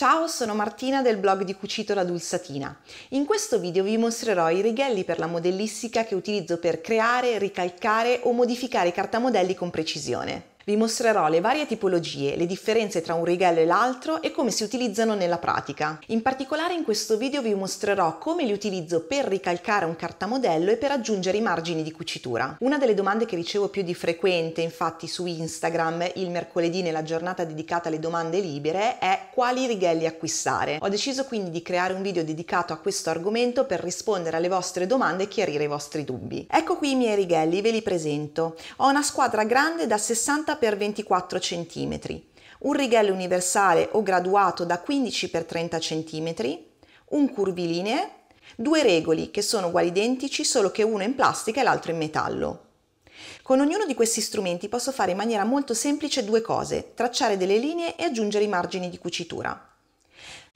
Ciao, sono Martina del blog di Cucito la Dulsatina. In questo video vi mostrerò i righelli per la modellistica che utilizzo per creare, ricalcare o modificare i cartamodelli con precisione. Vi mostrerò le varie tipologie, le differenze tra un righello e l'altro e come si utilizzano nella pratica. In particolare in questo video vi mostrerò come li utilizzo per ricalcare un cartamodello e per aggiungere i margini di cucitura. Una delle domande che ricevo più di frequente infatti su Instagram il mercoledì nella giornata dedicata alle domande libere è quali righelli acquistare. Ho deciso quindi di creare un video dedicato a questo argomento per rispondere alle vostre domande e chiarire i vostri dubbi. Ecco qui i miei righelli, ve li presento. Ho una squadra grande da 60 x 24 cm, un righello universale o graduato da 15 per 30 cm, un curvilinee, due regoli che sono uguali identici solo che uno è in plastica e l'altro in metallo. Con ognuno di questi strumenti posso fare in maniera molto semplice due cose, tracciare delle linee e aggiungere i margini di cucitura.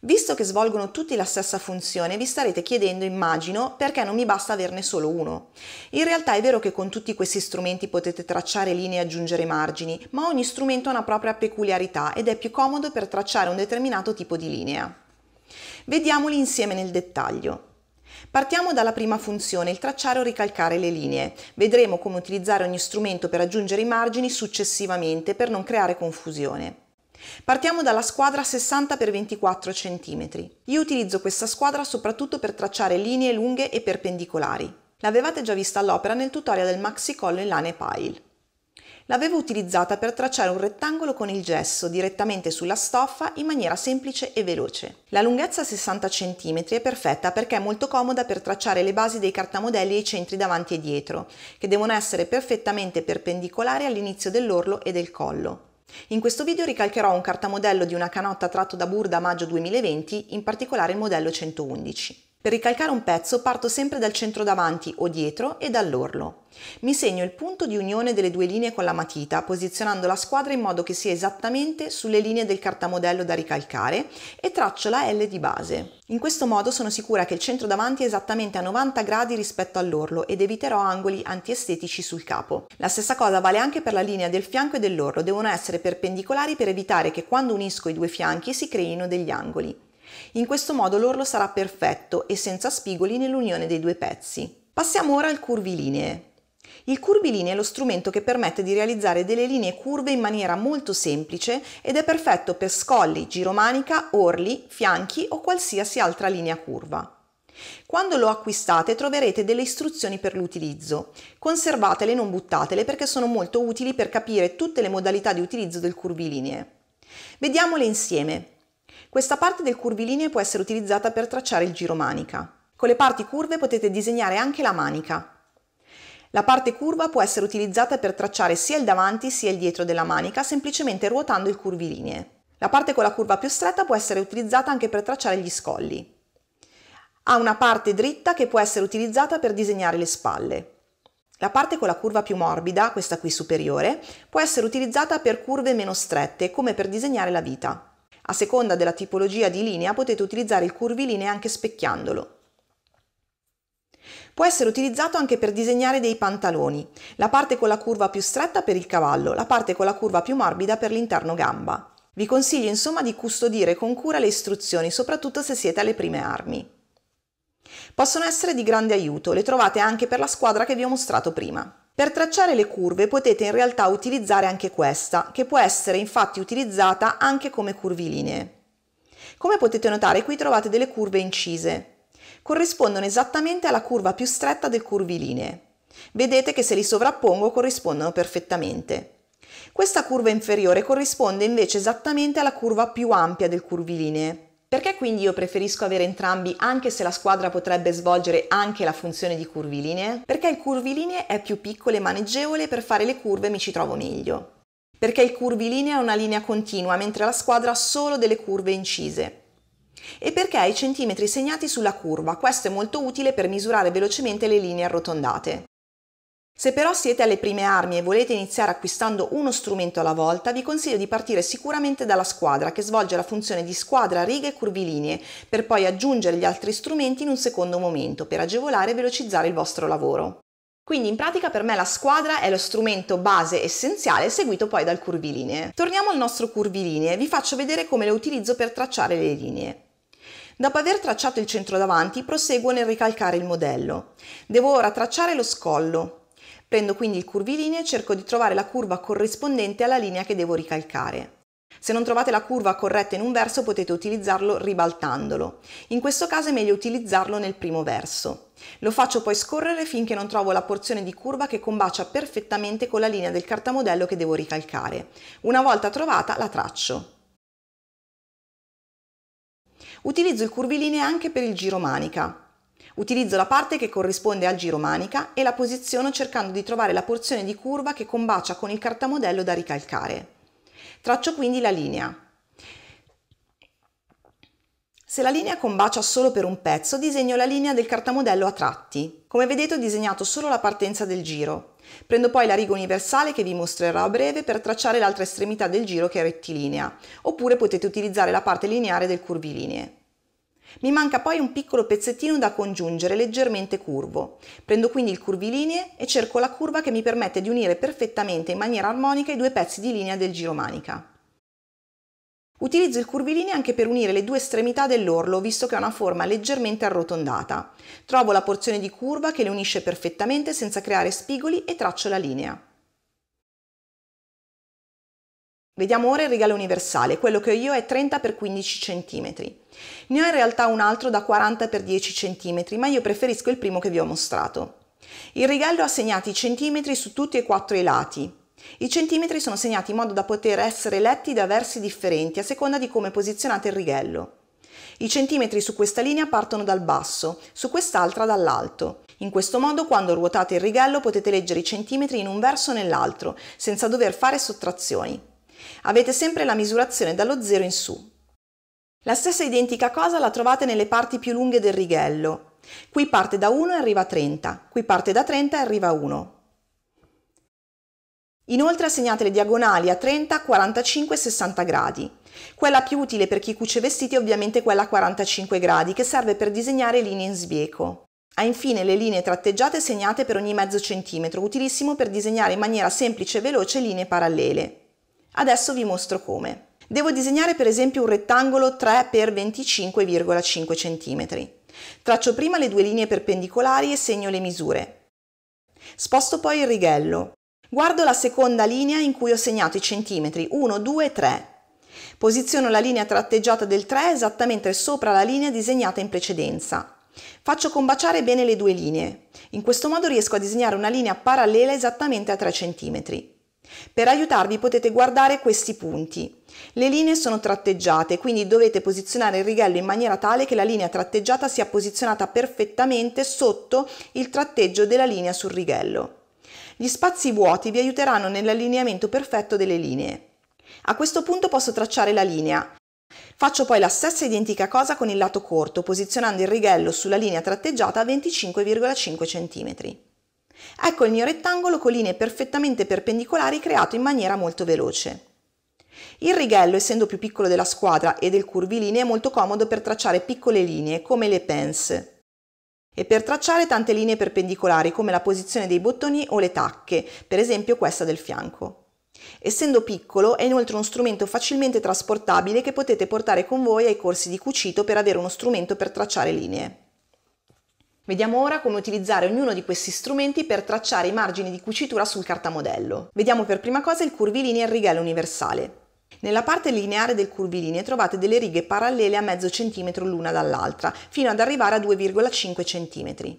Visto che svolgono tutti la stessa funzione, vi starete chiedendo, immagino, perché non mi basta averne solo uno. In realtà è vero che con tutti questi strumenti potete tracciare linee e aggiungere margini, ma ogni strumento ha una propria peculiarità ed è più comodo per tracciare un determinato tipo di linea. Vediamoli insieme nel dettaglio. Partiamo dalla prima funzione, il tracciare o ricalcare le linee. Vedremo come utilizzare ogni strumento per aggiungere i margini successivamente per non creare confusione. Partiamo dalla squadra 60x24 cm. Io utilizzo questa squadra soprattutto per tracciare linee lunghe e perpendicolari. L'avevate già vista all'opera nel tutorial del maxi collo in lane pile. L'avevo utilizzata per tracciare un rettangolo con il gesso direttamente sulla stoffa in maniera semplice e veloce. La lunghezza 60 cm è perfetta perché è molto comoda per tracciare le basi dei cartamodelli e i centri davanti e dietro, che devono essere perfettamente perpendicolari all'inizio dell'orlo e del collo. In questo video ricalcherò un cartamodello di una canotta tratto da Burda a maggio 2020, in particolare il modello 111. Per ricalcare un pezzo parto sempre dal centro davanti o dietro e dall'orlo. Mi segno il punto di unione delle due linee con la matita, posizionando la squadra in modo che sia esattamente sulle linee del cartamodello da ricalcare e traccio la L di base. In questo modo sono sicura che il centro davanti è esattamente a 90 gradi rispetto all'orlo ed eviterò angoli antiestetici sul capo. La stessa cosa vale anche per la linea del fianco e dell'orlo, devono essere perpendicolari per evitare che quando unisco i due fianchi si creino degli angoli. In questo modo l'orlo sarà perfetto e senza spigoli nell'unione dei due pezzi. Passiamo ora al curvilinee. Il curvilinee è lo strumento che permette di realizzare delle linee curve in maniera molto semplice ed è perfetto per scolli, giromanica, orli, fianchi o qualsiasi altra linea curva. Quando lo acquistate troverete delle istruzioni per l'utilizzo. Conservatele e non buttatele perché sono molto utili per capire tutte le modalità di utilizzo del curvilinee. Vediamole insieme. Questa parte del curvilineo può essere utilizzata per tracciare il giro manica. Con le parti curve potete disegnare anche la manica. La parte curva può essere utilizzata per tracciare sia il davanti sia il dietro della manica semplicemente ruotando il curvilinee. La parte con la curva più stretta può essere utilizzata anche per tracciare gli scolli. Ha una parte dritta che può essere utilizzata per disegnare le spalle. La parte con la curva più morbida, questa qui superiore, può essere utilizzata per curve meno strette, come per disegnare la vita. A seconda della tipologia di linea potete utilizzare il curviline anche specchiandolo. Può essere utilizzato anche per disegnare dei pantaloni, la parte con la curva più stretta per il cavallo, la parte con la curva più morbida per l'interno gamba. Vi consiglio insomma di custodire con cura le istruzioni, soprattutto se siete alle prime armi. Possono essere di grande aiuto, le trovate anche per la squadra che vi ho mostrato prima. Per tracciare le curve potete in realtà utilizzare anche questa, che può essere infatti utilizzata anche come curvilinee. Come potete notare qui trovate delle curve incise. Corrispondono esattamente alla curva più stretta del curvilinee. Vedete che se li sovrappongo corrispondono perfettamente. Questa curva inferiore corrisponde invece esattamente alla curva più ampia del curvilinee. Perché quindi io preferisco avere entrambi anche se la squadra potrebbe svolgere anche la funzione di curvilinee? Perché il curvilinee è più piccolo e maneggevole per fare le curve mi ci trovo meglio. Perché il curvilinea è una linea continua mentre la squadra ha solo delle curve incise. E perché ha i centimetri segnati sulla curva, questo è molto utile per misurare velocemente le linee arrotondate. Se però siete alle prime armi e volete iniziare acquistando uno strumento alla volta, vi consiglio di partire sicuramente dalla squadra, che svolge la funzione di squadra righe e curvilinee, per poi aggiungere gli altri strumenti in un secondo momento, per agevolare e velocizzare il vostro lavoro. Quindi in pratica per me la squadra è lo strumento base essenziale seguito poi dal curvilinee. Torniamo al nostro curvilinee, vi faccio vedere come lo utilizzo per tracciare le linee. Dopo aver tracciato il centro davanti proseguo nel ricalcare il modello. Devo ora tracciare lo scollo, Prendo quindi il curvilineo e cerco di trovare la curva corrispondente alla linea che devo ricalcare. Se non trovate la curva corretta in un verso potete utilizzarlo ribaltandolo. In questo caso è meglio utilizzarlo nel primo verso. Lo faccio poi scorrere finché non trovo la porzione di curva che combacia perfettamente con la linea del cartamodello che devo ricalcare. Una volta trovata la traccio. Utilizzo il curvilineo anche per il giro manica. Utilizzo la parte che corrisponde al giro manica e la posiziono cercando di trovare la porzione di curva che combacia con il cartamodello da ricalcare. Traccio quindi la linea. Se la linea combacia solo per un pezzo, disegno la linea del cartamodello a tratti. Come vedete ho disegnato solo la partenza del giro. Prendo poi la riga universale che vi mostrerò a breve per tracciare l'altra estremità del giro che è rettilinea, oppure potete utilizzare la parte lineare del curvilinee. Mi manca poi un piccolo pezzettino da congiungere leggermente curvo. Prendo quindi il curvilinee e cerco la curva che mi permette di unire perfettamente in maniera armonica i due pezzi di linea del giro manica. Utilizzo il curvilineo anche per unire le due estremità dell'orlo, visto che ha una forma leggermente arrotondata. Trovo la porzione di curva che le unisce perfettamente senza creare spigoli e traccio la linea. Vediamo ora il regalo universale, quello che ho io è 30 x 15 cm. Ne ho in realtà un altro da 40 x 10 cm, ma io preferisco il primo che vi ho mostrato. Il regalo ha segnati i centimetri su tutti e quattro i lati. I centimetri sono segnati in modo da poter essere letti da versi differenti a seconda di come posizionate il righello. I centimetri su questa linea partono dal basso, su quest'altra dall'alto. In questo modo quando ruotate il righello potete leggere i centimetri in un verso o nell'altro, senza dover fare sottrazioni. Avete sempre la misurazione dallo 0 in su. La stessa identica cosa la trovate nelle parti più lunghe del righello. Qui parte da 1 e arriva a 30, qui parte da 30 e arriva a 1. Inoltre assegnate le diagonali a 30, 45 e 60 gradi. Quella più utile per chi cuce vestiti è ovviamente quella a 45 gradi, che serve per disegnare linee in sbieco. Ha infine le linee tratteggiate segnate per ogni mezzo centimetro, utilissimo per disegnare in maniera semplice e veloce linee parallele. Adesso vi mostro come. Devo disegnare per esempio un rettangolo 3x25,5 cm. Traccio prima le due linee perpendicolari e segno le misure. Sposto poi il righello. Guardo la seconda linea in cui ho segnato i centimetri 1, 2, 3. Posiziono la linea tratteggiata del 3 esattamente sopra la linea disegnata in precedenza. Faccio combaciare bene le due linee. In questo modo riesco a disegnare una linea parallela esattamente a 3 cm. Per aiutarvi potete guardare questi punti. Le linee sono tratteggiate, quindi dovete posizionare il righello in maniera tale che la linea tratteggiata sia posizionata perfettamente sotto il tratteggio della linea sul righello. Gli spazi vuoti vi aiuteranno nell'allineamento perfetto delle linee. A questo punto posso tracciare la linea. Faccio poi la stessa identica cosa con il lato corto, posizionando il righello sulla linea tratteggiata a 25,5 cm. Ecco il mio rettangolo con linee perfettamente perpendicolari creato in maniera molto veloce. Il righello, essendo più piccolo della squadra e del curvilineo, è molto comodo per tracciare piccole linee, come le pence, e per tracciare tante linee perpendicolari, come la posizione dei bottoni o le tacche, per esempio questa del fianco. Essendo piccolo, è inoltre uno strumento facilmente trasportabile che potete portare con voi ai corsi di cucito per avere uno strumento per tracciare linee. Vediamo ora come utilizzare ognuno di questi strumenti per tracciare i margini di cucitura sul cartamodello. Vediamo per prima cosa il curvilineo e il righello universale. Nella parte lineare del curvilineo trovate delle righe parallele a mezzo centimetro l'una dall'altra, fino ad arrivare a 2,5 cm.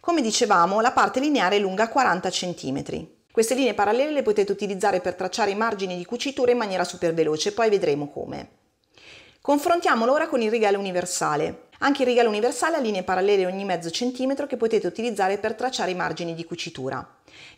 Come dicevamo, la parte lineare è lunga 40 cm. Queste linee parallele le potete utilizzare per tracciare i margini di cucitura in maniera super veloce, poi vedremo come. Confrontiamolo ora con il righello universale. Anche il rigale universale ha linee parallele ogni mezzo centimetro che potete utilizzare per tracciare i margini di cucitura.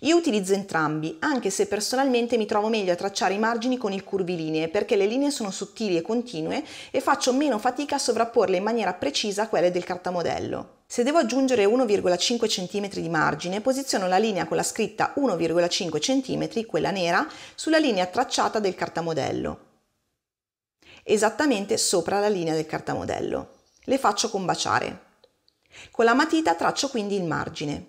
Io utilizzo entrambi, anche se personalmente mi trovo meglio a tracciare i margini con il curvilinee perché le linee sono sottili e continue e faccio meno fatica a sovrapporle in maniera precisa a quelle del cartamodello. Se devo aggiungere 1,5 cm di margine, posiziono la linea con la scritta 1,5 cm, quella nera, sulla linea tracciata del cartamodello, esattamente sopra la linea del cartamodello le faccio combaciare. Con la matita traccio quindi il margine.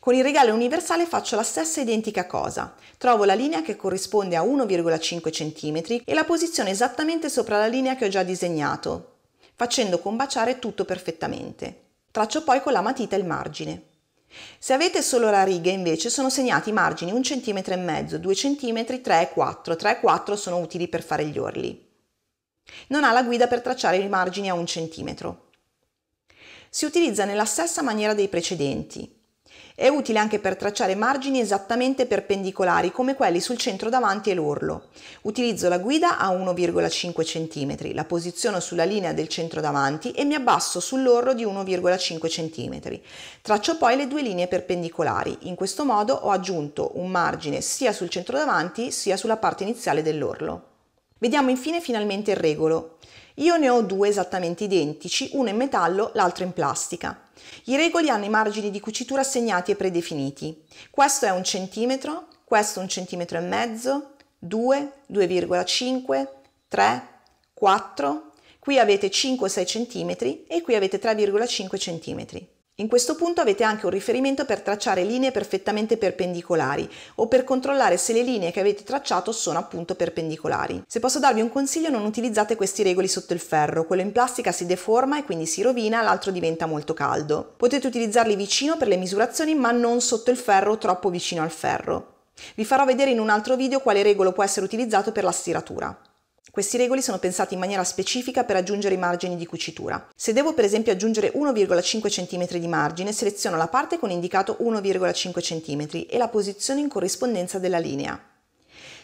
Con il regale universale faccio la stessa identica cosa. Trovo la linea che corrisponde a 1,5 cm e la posizione esattamente sopra la linea che ho già disegnato, facendo combaciare tutto perfettamente. Traccio poi con la matita il margine. Se avete solo la riga invece sono segnati i margini 1,5 cm, 2 cm, 3 e 4. 3 e 4 sono utili per fare gli orli. Non ha la guida per tracciare i margini a un centimetro. Si utilizza nella stessa maniera dei precedenti. È utile anche per tracciare margini esattamente perpendicolari come quelli sul centro davanti e l'orlo. Utilizzo la guida a 1,5 cm, la posiziono sulla linea del centro davanti e mi abbasso sull'orlo di 1,5 cm. Traccio poi le due linee perpendicolari. In questo modo ho aggiunto un margine sia sul centro davanti sia sulla parte iniziale dell'orlo. Vediamo infine finalmente il regolo. Io ne ho due esattamente identici, uno in metallo, l'altro in plastica. I regoli hanno i margini di cucitura segnati e predefiniti. Questo è un centimetro, questo un centimetro e mezzo, 2, 2,5, 3, 4. Qui avete 5-6 centimetri e qui avete 3,5 centimetri. In questo punto avete anche un riferimento per tracciare linee perfettamente perpendicolari o per controllare se le linee che avete tracciato sono appunto perpendicolari. Se posso darvi un consiglio non utilizzate questi regoli sotto il ferro, quello in plastica si deforma e quindi si rovina, l'altro diventa molto caldo. Potete utilizzarli vicino per le misurazioni ma non sotto il ferro o troppo vicino al ferro. Vi farò vedere in un altro video quale regolo può essere utilizzato per la stiratura. Questi regoli sono pensati in maniera specifica per aggiungere i margini di cucitura. Se devo per esempio aggiungere 1,5 cm di margine, seleziono la parte con indicato 1,5 cm e la posiziono in corrispondenza della linea.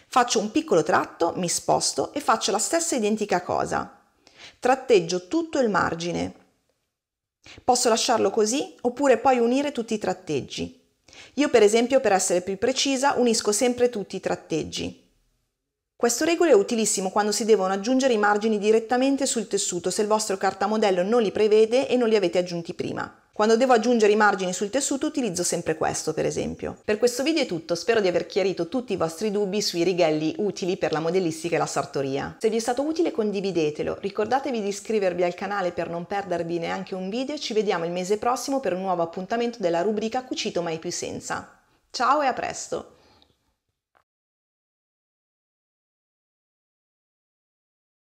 Faccio un piccolo tratto, mi sposto e faccio la stessa identica cosa. Tratteggio tutto il margine. Posso lasciarlo così oppure poi unire tutti i tratteggi. Io per esempio, per essere più precisa, unisco sempre tutti i tratteggi. Questo regolo è utilissimo quando si devono aggiungere i margini direttamente sul tessuto se il vostro cartamodello non li prevede e non li avete aggiunti prima. Quando devo aggiungere i margini sul tessuto utilizzo sempre questo per esempio. Per questo video è tutto, spero di aver chiarito tutti i vostri dubbi sui righelli utili per la modellistica e la sartoria. Se vi è stato utile condividetelo, ricordatevi di iscrivervi al canale per non perdervi neanche un video e ci vediamo il mese prossimo per un nuovo appuntamento della rubrica Cucito mai più senza. Ciao e a presto!